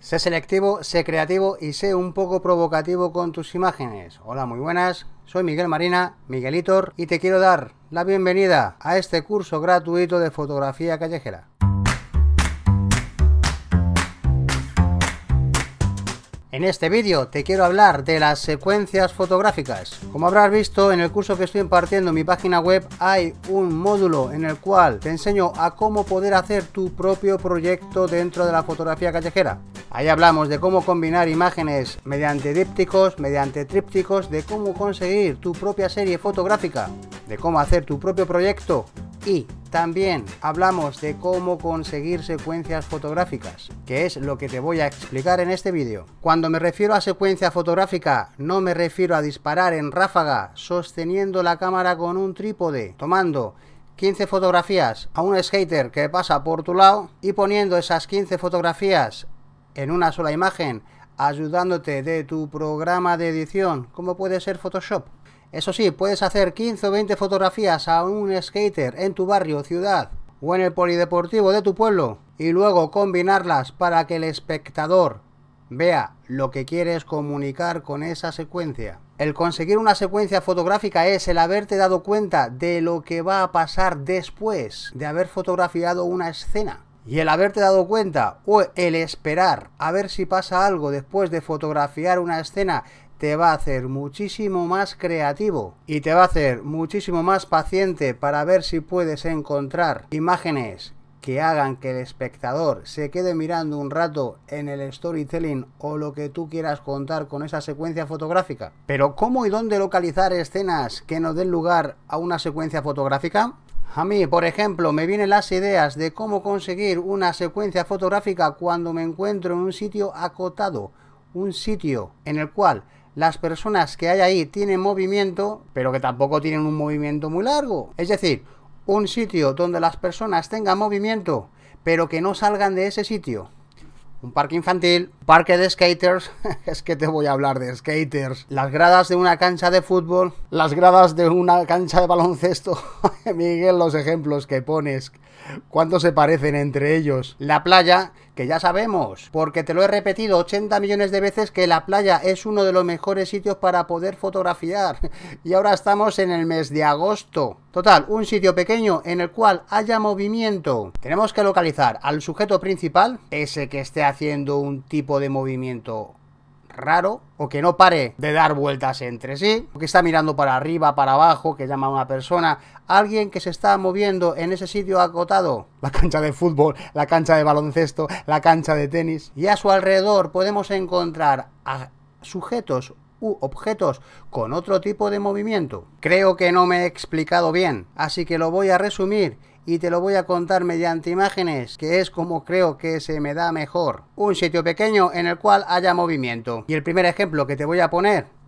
Sé selectivo, sé creativo y sé un poco provocativo con tus imágenes. Hola, muy buenas. Soy Miguel Marina, Miguelitor, y te quiero dar la bienvenida a este curso gratuito de fotografía callejera. En este vídeo te quiero hablar de las secuencias fotográficas. Como habrás visto en el curso que estoy impartiendo en mi página web hay un módulo en el cual te enseño a cómo poder hacer tu propio proyecto dentro de la fotografía callejera. Ahí hablamos de cómo combinar imágenes mediante dípticos, mediante trípticos, de cómo conseguir tu propia serie fotográfica, de cómo hacer tu propio proyecto y también hablamos de cómo conseguir secuencias fotográficas, que es lo que te voy a explicar en este vídeo. Cuando me refiero a secuencia fotográfica, no me refiero a disparar en ráfaga sosteniendo la cámara con un trípode, tomando 15 fotografías a un skater que pasa por tu lado y poniendo esas 15 fotografías en una sola imagen ayudándote de tu programa de edición, como puede ser Photoshop. Eso sí, puedes hacer 15 o 20 fotografías a un skater en tu barrio, ciudad o en el polideportivo de tu pueblo y luego combinarlas para que el espectador vea lo que quieres comunicar con esa secuencia. El conseguir una secuencia fotográfica es el haberte dado cuenta de lo que va a pasar después de haber fotografiado una escena. Y el haberte dado cuenta o el esperar a ver si pasa algo después de fotografiar una escena te va a hacer muchísimo más creativo y te va a hacer muchísimo más paciente para ver si puedes encontrar imágenes que hagan que el espectador se quede mirando un rato en el storytelling o lo que tú quieras contar con esa secuencia fotográfica. Pero ¿cómo y dónde localizar escenas que nos den lugar a una secuencia fotográfica? A mí, por ejemplo, me vienen las ideas de cómo conseguir una secuencia fotográfica cuando me encuentro en un sitio acotado, un sitio en el cual las personas que hay ahí tienen movimiento, pero que tampoco tienen un movimiento muy largo. Es decir, un sitio donde las personas tengan movimiento, pero que no salgan de ese sitio. Un parque infantil, parque de skaters, es que te voy a hablar de skaters. Las gradas de una cancha de fútbol, las gradas de una cancha de baloncesto. Miguel, los ejemplos que pones cuánto se parecen entre ellos. La playa, que ya sabemos, porque te lo he repetido 80 millones de veces que la playa es uno de los mejores sitios para poder fotografiar. Y ahora estamos en el mes de agosto. Total, un sitio pequeño en el cual haya movimiento. Tenemos que localizar al sujeto principal, ese que esté haciendo un tipo de movimiento raro o que no pare de dar vueltas entre sí, o que está mirando para arriba, para abajo, que llama a una persona, alguien que se está moviendo en ese sitio acotado, la cancha de fútbol, la cancha de baloncesto, la cancha de tenis, y a su alrededor podemos encontrar a sujetos u objetos con otro tipo de movimiento. Creo que no me he explicado bien, así que lo voy a resumir y te lo voy a contar mediante imágenes, que es como creo que se me da mejor. Un sitio pequeño en el cual haya movimiento. Y el primer ejemplo que te voy a poner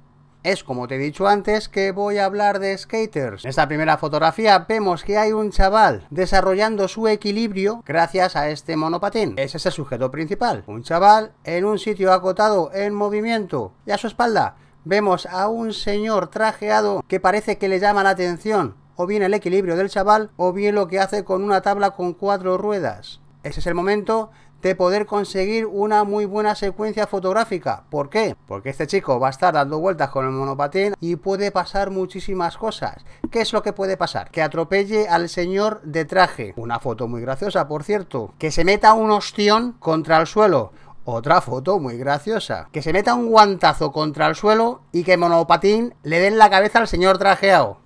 es, como te he dicho antes, que voy a hablar de skaters. En esta primera fotografía vemos que hay un chaval desarrollando su equilibrio gracias a este monopatín. Ese es el sujeto principal. Un chaval en un sitio acotado en movimiento y a su espalda vemos a un señor trajeado que parece que le llama la atención o bien el equilibrio del chaval o bien lo que hace con una tabla con cuatro ruedas. Ese es el momento de poder conseguir una muy buena secuencia fotográfica. ¿Por qué? Porque este chico va a estar dando vueltas con el monopatín y puede pasar muchísimas cosas. ¿Qué es lo que puede pasar? Que atropelle al señor de traje. Una foto muy graciosa, por cierto. Que se meta un ostión contra el suelo. Otra foto muy graciosa. Que se meta un guantazo contra el suelo y que Monopatín le den la cabeza al señor trajeado.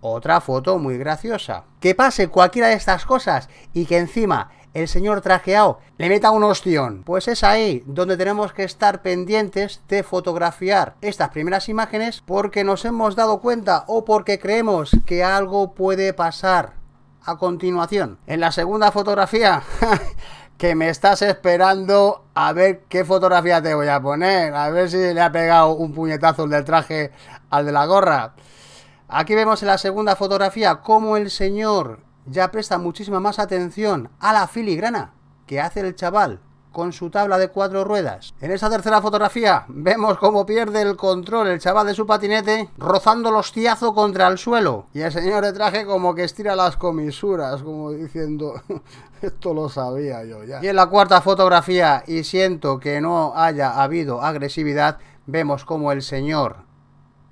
Otra foto muy graciosa. Que pase cualquiera de estas cosas y que encima el señor trajeado le meta un ostión. Pues es ahí donde tenemos que estar pendientes de fotografiar estas primeras imágenes porque nos hemos dado cuenta o porque creemos que algo puede pasar a continuación. En la segunda fotografía... que me estás esperando a ver qué fotografía te voy a poner, a ver si le ha pegado un puñetazo el del traje al de la gorra. Aquí vemos en la segunda fotografía cómo el señor ya presta muchísima más atención a la filigrana que hace el chaval con su tabla de cuatro ruedas. En esta tercera fotografía vemos cómo pierde el control el chaval de su patinete rozando el hostiazo contra el suelo. Y el señor de traje como que estira las comisuras, como diciendo, esto lo sabía yo ya. Y en la cuarta fotografía, y siento que no haya habido agresividad, vemos como el señor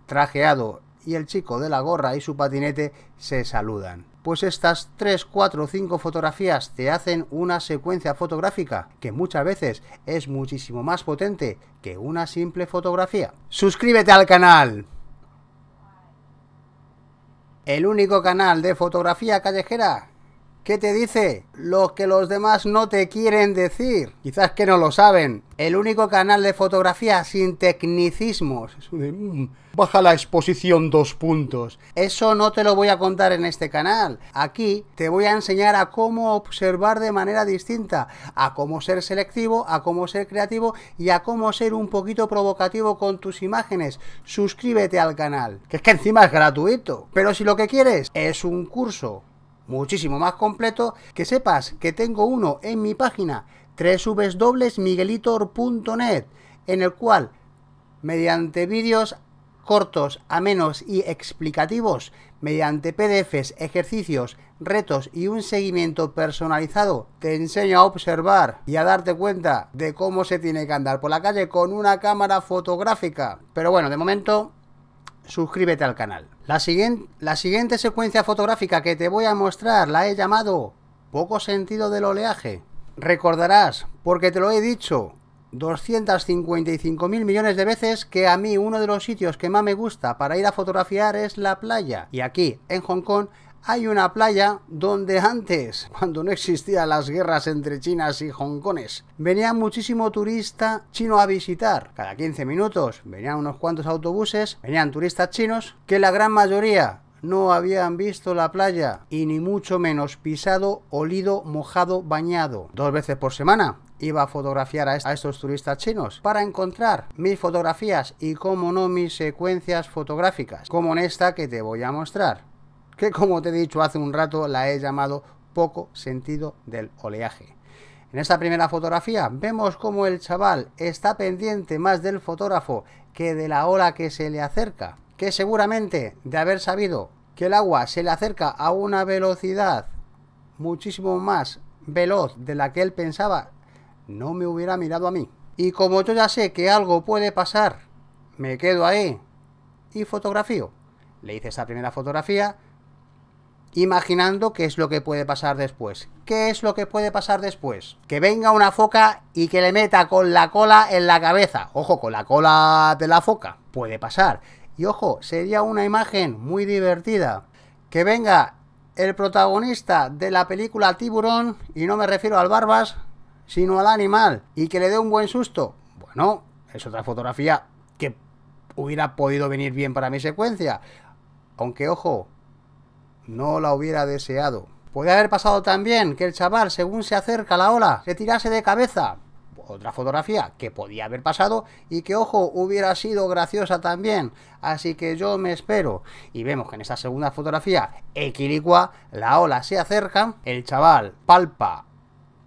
trajeado y el chico de la gorra y su patinete se saludan pues estas 3, 4 o 5 fotografías te hacen una secuencia fotográfica que muchas veces es muchísimo más potente que una simple fotografía. Suscríbete al canal. El único canal de fotografía callejera ¿Qué te dice? Lo que los demás no te quieren decir. Quizás que no lo saben. El único canal de fotografía sin tecnicismos. Mm, baja la exposición dos puntos. Eso no te lo voy a contar en este canal. Aquí te voy a enseñar a cómo observar de manera distinta, a cómo ser selectivo, a cómo ser creativo y a cómo ser un poquito provocativo con tus imágenes. Suscríbete al canal, que es que encima es gratuito. Pero si lo que quieres es un curso muchísimo más completo, que sepas que tengo uno en mi página www.miguelitor.net, en el cual, mediante vídeos cortos, amenos y explicativos, mediante PDFs, ejercicios, retos y un seguimiento personalizado, te enseño a observar y a darte cuenta de cómo se tiene que andar por la calle con una cámara fotográfica. Pero bueno, de momento suscríbete al canal. La siguiente, la siguiente secuencia fotográfica que te voy a mostrar la he llamado poco sentido del oleaje. Recordarás, porque te lo he dicho 255 mil millones de veces, que a mí uno de los sitios que más me gusta para ir a fotografiar es la playa. Y aquí, en Hong Kong, hay una playa donde antes, cuando no existían las guerras entre chinas y hongkones, venía muchísimo turista chino a visitar. Cada 15 minutos venían unos cuantos autobuses, venían turistas chinos, que la gran mayoría no habían visto la playa y ni mucho menos pisado, olido, mojado, bañado. Dos veces por semana iba a fotografiar a, estos turistas chinos para encontrar mis fotografías y como no mis secuencias fotográficas, como en esta que te voy a mostrar que como te he dicho hace un rato la he llamado poco sentido del oleaje. En esta primera fotografía vemos como el chaval está pendiente más del fotógrafo que de la ola que se le acerca, que seguramente de haber sabido que el agua se le acerca a una velocidad muchísimo más veloz de la que él pensaba, no me hubiera mirado a mí. Y como yo ya sé que algo puede pasar, me quedo ahí y fotografío. Le hice esa primera fotografía, imaginando qué es lo que puede pasar después. ¿Qué es lo que puede pasar después? Que venga una foca y que le meta con la cola en la cabeza. Ojo, con la cola de la foca. Puede pasar. Y ojo, sería una imagen muy divertida. Que venga el protagonista de la película Tiburón, y no me refiero al Barbas, sino al animal, y que le dé un buen susto. Bueno, es otra fotografía que hubiera podido venir bien para mi secuencia. Aunque ojo, no la hubiera deseado. Puede haber pasado también que el chaval, según se acerca la ola, se tirase de cabeza. Otra fotografía que podía haber pasado y que, ojo, hubiera sido graciosa también. Así que yo me espero. Y vemos que en esta segunda fotografía, equilicua, la ola se acerca, el chaval palpa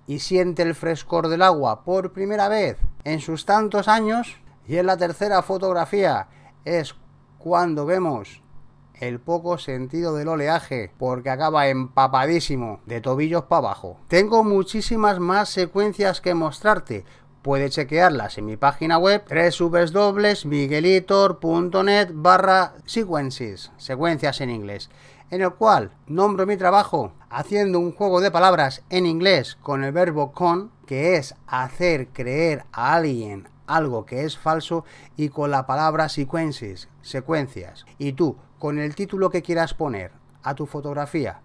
y siente el frescor del agua por primera vez en sus tantos años. Y en la tercera fotografía es cuando vemos el poco sentido del oleaje, porque acaba empapadísimo, de tobillos para abajo. Tengo muchísimas más secuencias que mostrarte, puedes chequearlas en mi página web www.miguelitor.net barra sequences, secuencias en inglés, en el cual nombro mi trabajo haciendo un juego de palabras en inglés con el verbo con, que es hacer creer a alguien algo que es falso y con la palabra sequences, secuencias. Y tú, con el título que quieras poner a tu fotografía,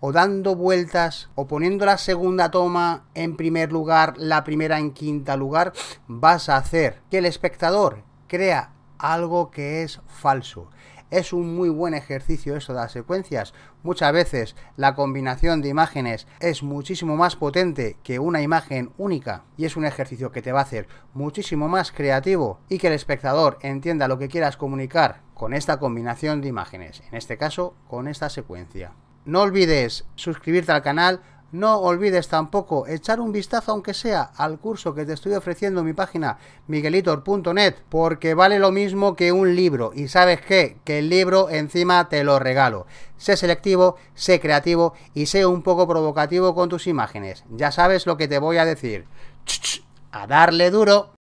o dando vueltas, o poniendo la segunda toma en primer lugar, la primera en quinta lugar, vas a hacer que el espectador crea algo que es falso. Es un muy buen ejercicio eso de las secuencias. Muchas veces la combinación de imágenes es muchísimo más potente que una imagen única y es un ejercicio que te va a hacer muchísimo más creativo y que el espectador entienda lo que quieras comunicar con esta combinación de imágenes, en este caso con esta secuencia. No olvides suscribirte al canal no olvides tampoco echar un vistazo, aunque sea al curso que te estoy ofreciendo en mi página miguelitor.net, porque vale lo mismo que un libro. Y sabes qué? Que el libro encima te lo regalo. Sé selectivo, sé creativo y sé un poco provocativo con tus imágenes. Ya sabes lo que te voy a decir. ¡A darle duro!